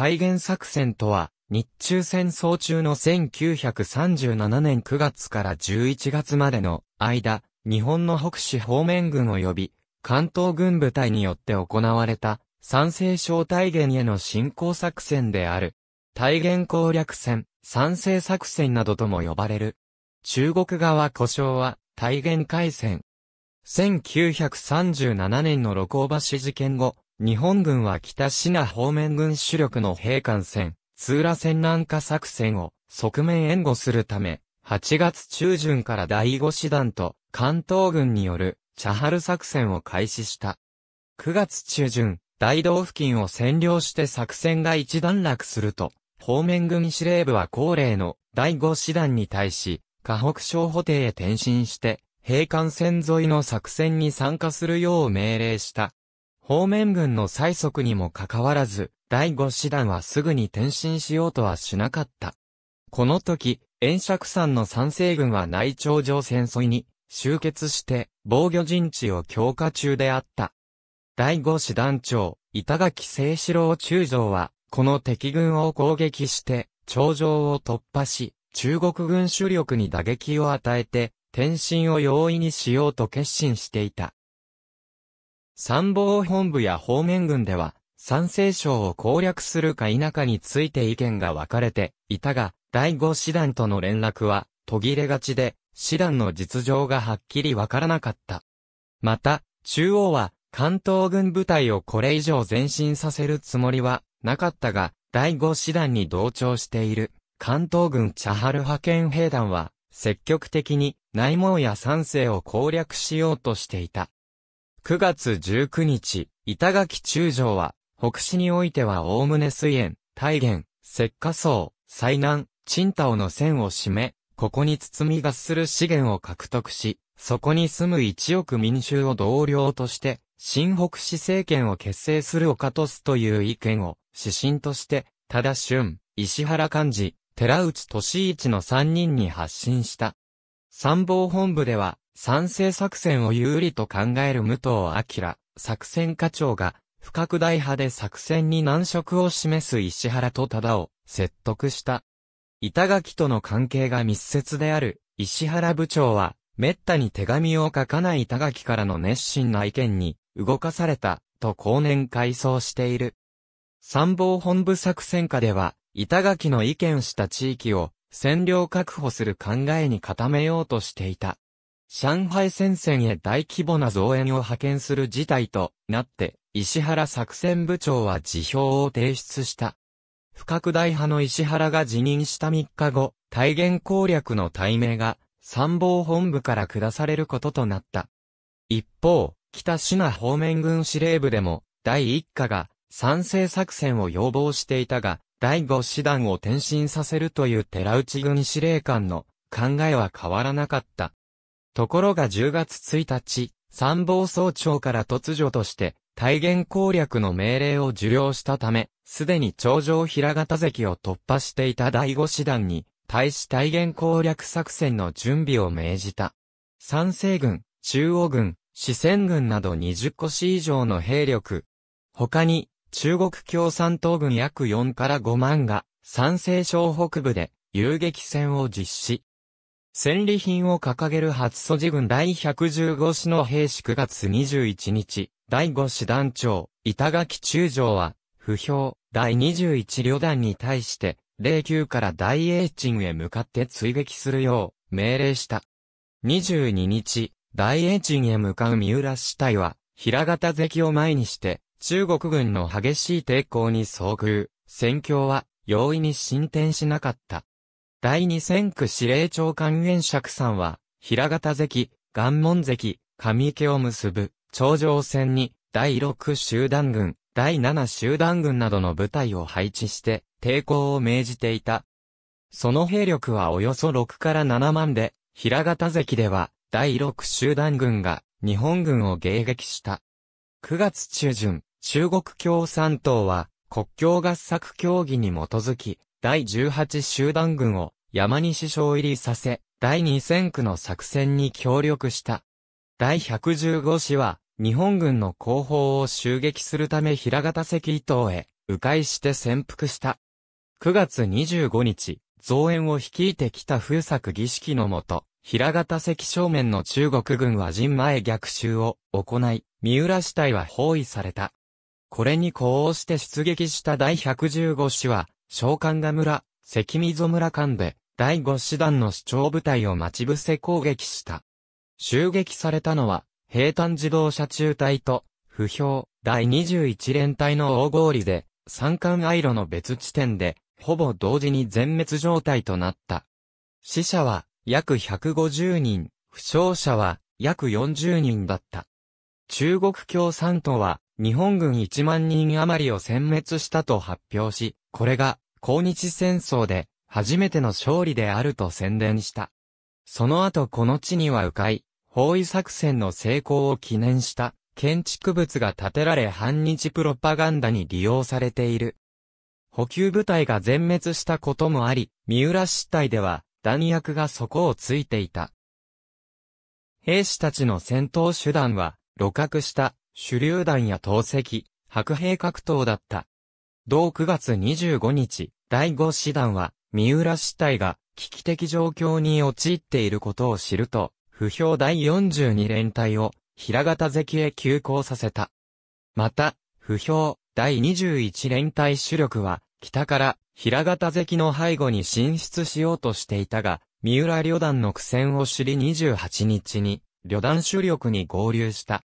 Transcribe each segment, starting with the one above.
体厳作戦とは、日中戦争中の1937年9月から11月までの間、日本の北市方面軍及び関東軍部隊によって行われた賛成省体原への侵攻作戦である。体原攻略戦、賛成作戦などとも呼ばれる。中国側故障は体原海戦。1937年の露光橋事件後、日本軍は北シナ方面軍主力の兵艦船、通羅船南下作戦を側面援護するため、8月中旬から第5師団と関東軍による茶春作戦を開始した。9月中旬、大道付近を占領して作戦が一段落すると、方面軍司令部は高齢の第5師団に対し、河北省補定へ転進して、兵艦船沿いの作戦に参加するよう命令した。方面軍の催促にもかかわらず、第5師団はすぐに転進しようとはしなかった。この時、遠釈山の賛成軍は内頂上戦争に集結して防御陣地を強化中であった。第5師団長、板垣清志郎中将は、この敵軍を攻撃して、頂上を突破し、中国軍主力に打撃を与えて、転進を容易にしようと決心していた。参謀本部や方面軍では、三西省を攻略するか否かについて意見が分かれていたが、第五師団との連絡は途切れがちで、師団の実情がはっきり分からなかった。また、中央は関東軍部隊をこれ以上前進させるつもりはなかったが、第五師団に同調している関東軍茶春派遣兵団は積極的に内蒙や山西を攻略しようとしていた。9月19日、板垣中将は、北市においてはおおむね水炎、大元、石化層、災難、賃貸の線を締め、ここに包み合する資源を獲得し、そこに住む一億民衆を同僚として、新北市政権を結成するをかとすという意見を、指針として、多田俊、石原幹事、寺内俊一の3人に発信した。参謀本部では、賛成作戦を有利と考える武藤明、作戦課長が、不拡大派で作戦に難色を示す石原と忠を説得した。板垣との関係が密接である石原部長は、滅多に手紙を書かない板垣からの熱心な意見に動かされた、と後年回想している。参謀本部作戦下では、板垣の意見した地域を占領確保する考えに固めようとしていた。上海戦線へ大規模な増援を派遣する事態となって、石原作戦部長は辞表を提出した。不拡大派の石原が辞任した3日後、大元攻略の対名が参謀本部から下されることとなった。一方、北シナ方面軍司令部でも、第1課が賛成作戦を要望していたが、第5師団を転身させるという寺内軍司令官の考えは変わらなかった。ところが10月1日、参謀総長から突如として、大元攻略の命令を受領したため、すでに頂上平方関を突破していた第5師団に、対し大元攻略作戦の準備を命じた。三政、軍、中央軍、四川軍など20個市以上の兵力。他に、中国共産党軍約4から5万が、山西省北部で遊撃戦を実施。戦利品を掲げる初祖寺軍第115師の兵士9月21日、第5師団長、板垣中将は、不評、第21旅団に対して、霊宮から大英鎮へ向かって追撃するよう、命令した。22日、大英鎮へ向かう三浦死体は、平形関を前にして、中国軍の激しい抵抗に遭遇、戦況は容易に進展しなかった。第二戦区司令長官元釈さんは、平型関、岩門関、上池を結ぶ、頂上線に、第6集団軍、第7集団軍などの部隊を配置して、抵抗を命じていた。その兵力はおよそ6から7万で、平形関では、第6集団軍が、日本軍を迎撃した。9月中旬、中国共産党は、国境合作協議に基づき、第18集団軍を山西省入りさせ、第2戦区の作戦に協力した。第115師は、日本軍の後方を襲撃するため平型関伊東へ、迂回して潜伏した。9月25日、増援を率いてきた風作儀式のもと、平型関正面の中国軍は陣前逆襲を行い、三浦死体は包囲された。これに呼応して出撃した第115師は、小喚が村、関溝村間で、第五師団の主張部隊を待ち伏せ攻撃した。襲撃されたのは、平坦自動車中隊と、不評、第21連隊の大理で、三冠アイロの別地点で、ほぼ同時に全滅状態となった。死者は、約150人、負傷者は、約40人だった。中国共産党は、日本軍1万人余りを殲滅したと発表し、これが、抗日戦争で、初めての勝利であると宣伝した。その後この地には迂回、包囲作戦の成功を記念した、建築物が建てられ反日プロパガンダに利用されている。補給部隊が全滅したこともあり、三浦市隊では弾薬が底をついていた。兵士たちの戦闘手段は、露覚した手榴弾や投石、白兵格闘だった。同9月25日、第5師団は、三浦死体が危機的状況に陥っていることを知ると、不評第42連隊を平形関へ急行させた。また、不評第21連隊主力は、北から平形関の背後に進出しようとしていたが、三浦旅団の苦戦を知り28日に、旅団主力に合流した。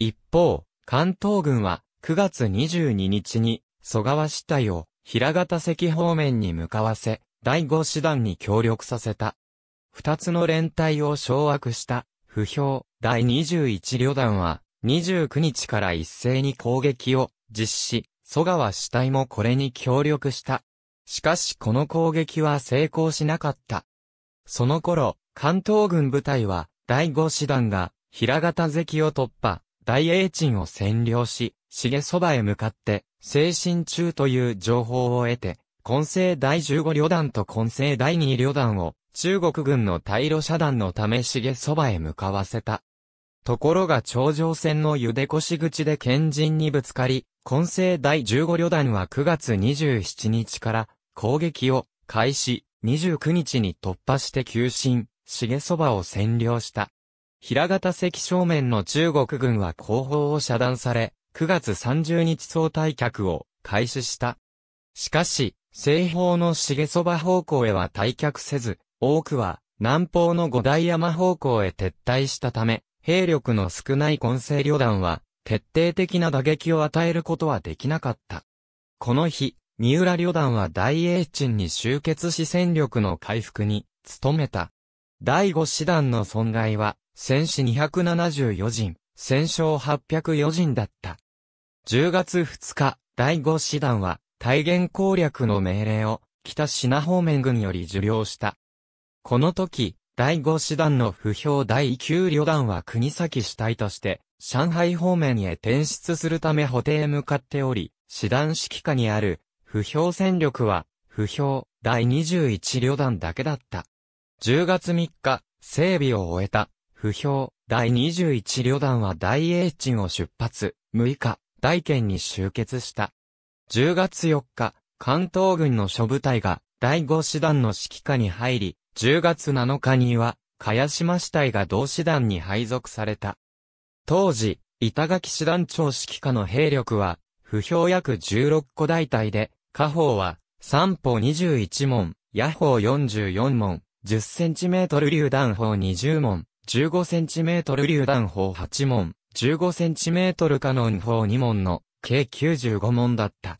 一方、関東軍は9月22日に蘇川支隊を平形関方面に向かわせ、第五師団に協力させた。二つの連隊を掌握した不評第21旅団は29日から一斉に攻撃を実施、蘇川支隊もこれに協力した。しかしこの攻撃は成功しなかった。その頃、関東軍部隊は第五師団が平形関を突破、大英鎮を占領し、重そばへ向かって、精神中という情報を得て、混成第15旅団と混成第2旅団を、中国軍の対路遮断のため重そばへ向かわせた。ところが頂上線の茹で越口で賢人にぶつかり、混成第15旅団は9月27日から攻撃を開始、29日に突破して急進、重そばを占領した。平型関正面の中国軍は後方を遮断され、9月30日総退却を開始した。しかし、西方の茂そば方向へは退却せず、多くは南方の五大山方向へ撤退したため、兵力の少ない混成旅団は、徹底的な打撃を与えることはできなかった。この日、三浦旅団は大英鎮に集結し戦力の回復に、努めた。第五師団の損害は、戦死274人、戦勝804人だった。10月2日、第5師団は、大元攻略の命令を、北品方面軍より受領した。この時、第5師団の不評第9旅団は国先主体として、上海方面へ転出するため補定へ向かっており、師団指揮下にある、不評戦力は、不評第21旅団だけだった。10月3日、整備を終えた不評、第21旅団は大英鎮を出発、6日、大県に集結した。10月4日、関東軍の諸部隊が第5師団の指揮下に入り、10月7日には、茅島師隊が同師団に配属された。当時、板垣師団長指揮下の兵力は、不評約16個大隊で、下方は、三方21門、野方44門、10センチメートル榴弾砲20門、15cm 榴弾砲8門、15cm カノン砲2門の計95門だった。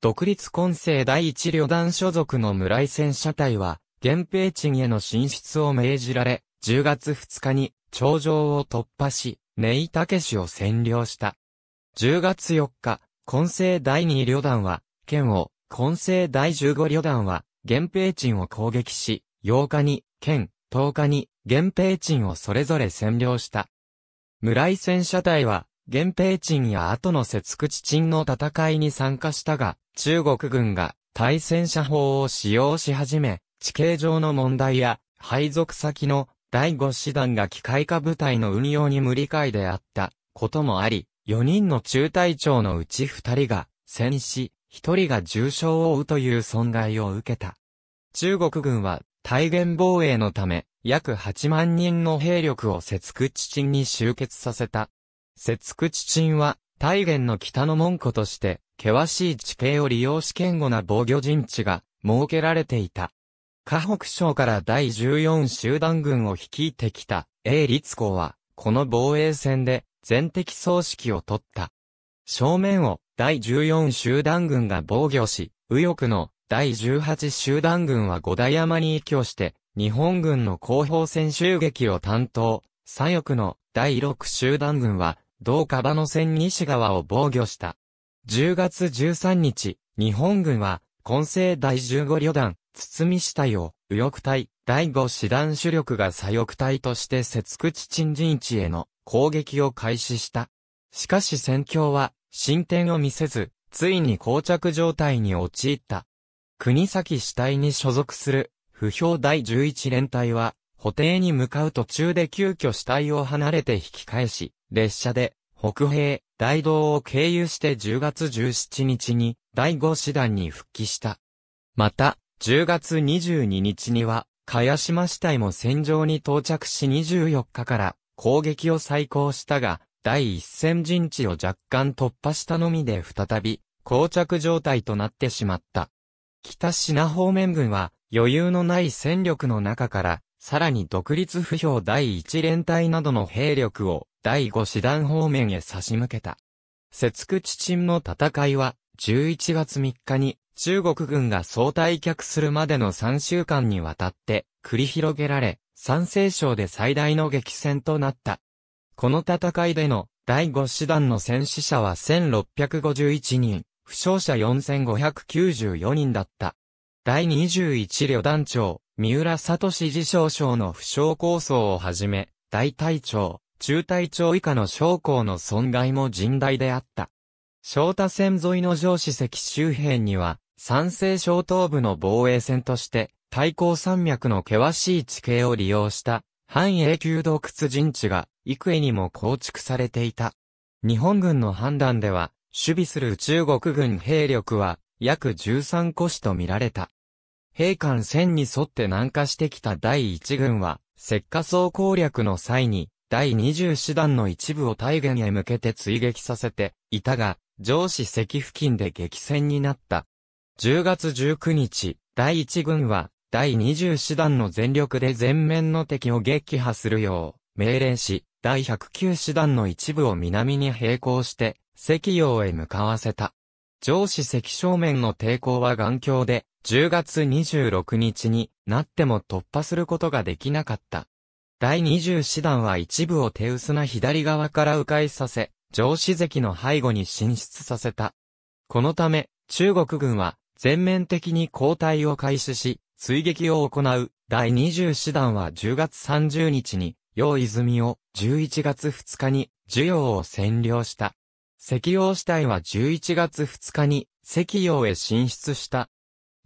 独立混成第一旅団所属の村井戦車隊は、原平鎮への進出を命じられ、10月2日に頂上を突破し、ネイタケシを占領した。10月4日、混成第2旅団は、県を、混成第15旅団は、原平鎮を攻撃し、8日に、県、10日に、源平鎮をそれぞれ占領した。村井戦車隊は、源平鎮や後の節口鎮の戦いに参加したが、中国軍が対戦車法を使用し始め、地形上の問題や、配属先の第5師団が機械化部隊の運用に無理解であったこともあり、4人の中隊長のうち2人が戦死、1人が重傷を負うという損害を受けた。中国軍は大元防衛のため、約8万人の兵力を節駆地鎮に集結させた。節駆地鎮は、大元の北の門戸として、険しい地形を利用し堅固な防御陣地が設けられていた。河北省から第14集団軍を率いてきた、英立公は、この防衛戦で、全敵総指揮を取った。正面を、第14集団軍が防御し、右翼の第18集団軍は五代山に依拠して、日本軍の後方戦襲撃を担当、左翼の第6集団軍は、同バの戦西側を防御した。10月13日、日本軍は、混成第15旅団、堤支隊を、右翼隊、第5師団主力が左翼隊として節口鎮陣地への攻撃を開始した。しかし戦況は、進展を見せず、ついに膠着状態に陥った。国崎主体に所属する、不評第11連隊は、補定に向かう途中で急遽主体を離れて引き返し、列車で、北平、大道を経由して10月17日に、第5師団に復帰した。また、10月22日には、茅島死体も戦場に到着し24日から攻撃を再行したが、第一戦陣地を若干突破したのみで再び、膠着状態となってしまった。北品方面軍は余裕のない戦力の中から、さらに独立不評第1連隊などの兵力を第5師団方面へ差し向けた。節句地鎮の戦いは11月3日に中国軍が総退却するまでの3週間にわたって繰り広げられ、山西省で最大の激戦となった。この戦いでの第5師団の戦死者は1651人、負傷者4594人だった。第21旅団長、三浦聡次少将の負傷構想をはじめ、大隊長、中隊長以下の将校の損害も甚大であった。翔太線沿いの上司席周辺には、山西小東部の防衛線として、対抗山脈の険しい地形を利用した、半永久洞窟陣地が、幾重にも構築されていた。日本軍の判断では、守備する中国軍兵力は約13個市と見られた。兵艦戦に沿って南下してきた第1軍は、石化層攻略の際に、第20師団の一部を大元へ向けて追撃させていたが、上司石付近で激戦になった。10月19日、第1軍は、第20師団の全力で全面の敵を撃破するよう、命令し、第109師団の一部を南に並行して、石陽へ向かわせた。上司石正面の抵抗は頑強で、10月26日になっても突破することができなかった。第20師団は一部を手薄な左側から迂回させ、上司関の背後に進出させた。このため、中国軍は全面的に交代を開始し、追撃を行う第20師団は10月30日に、楊泉を11月2日に、授業を占領した。石王死体は11月2日に石王へ進出した。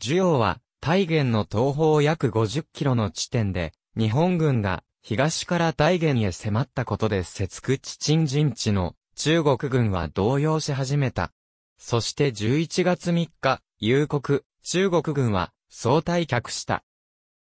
寿王は大元の東方約50キロの地点で、日本軍が東から大元へ迫ったことで節区地鎮陣地の中国軍は動揺し始めた。そして11月3日、夕刻、中国軍は総退却した。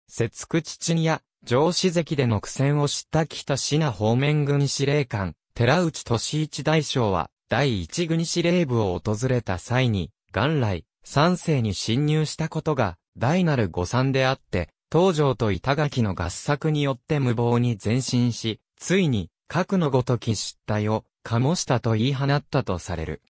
節区地鎮や上司関での苦戦を知った北品方面軍司令官、寺内俊一大将は、第一軍司令部を訪れた際に、元来、三世に侵入したことが、大なる誤算であって、東条と板垣の合作によって無謀に前進し、ついに、核のごとき失態を、もしたと言い放ったとされる。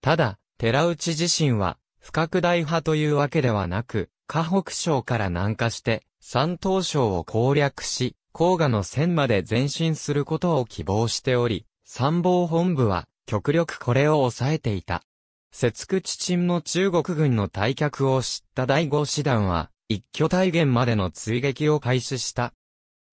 ただ、寺内自身は、不拡大派というわけではなく、河北省から南下して、山東省を攻略し、黄河の線まで前進することを希望しており、参謀本部は、極力これを抑えていた。節駆地鎮の中国軍の退却を知った第五師団は、一挙大元までの追撃を開始した。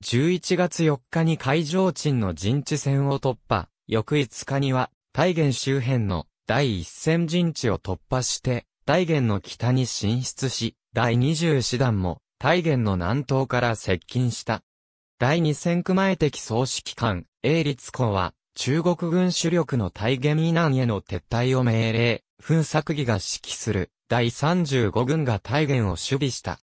11月4日に海上鎮の陣地戦を突破、翌5日には、大元周辺の第一戦陣地を突破して、大元の北に進出し、第20師団も、大元の南東から接近した。第二戦区前的総指揮官、英立子は、中国軍主力の大元以南への撤退を命令、噴作儀が指揮する第35軍が大元を守備した。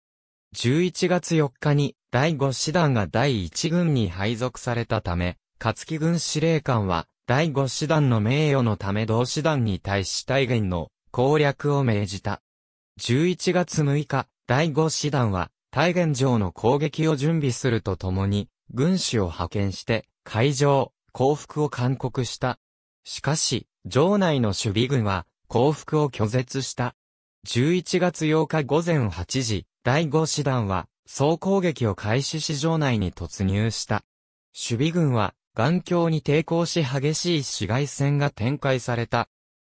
11月4日に第5師団が第1軍に配属されたため、勝木軍司令官は第5師団の名誉のため同師団に対し大元の攻略を命じた。11月6日、第5師団は大元城の攻撃を準備するとともに、軍師を派遣して、海上、降伏を勧告した。しかし、城内の守備軍は降伏を拒絶した。11月8日午前8時、第5師団は総攻撃を開始し城内に突入した。守備軍は眼鏡に抵抗し激しい市街戦が展開された。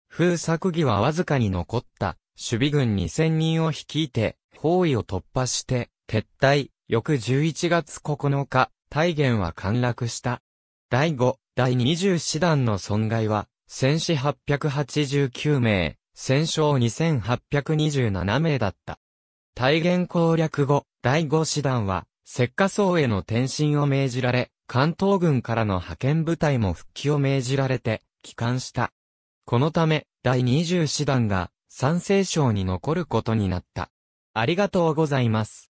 風作義はわずかに残った守備軍2000人を率いて包囲を突破して撤退。翌11月9日、大元は陥落した。第5、第20師団の損害は、戦死889名、戦勝2827名だった。大元攻略後、第5師団は、石化層への転身を命じられ、関東軍からの派遣部隊も復帰を命じられて、帰還した。このため、第20師団が、三政省に残ることになった。ありがとうございます。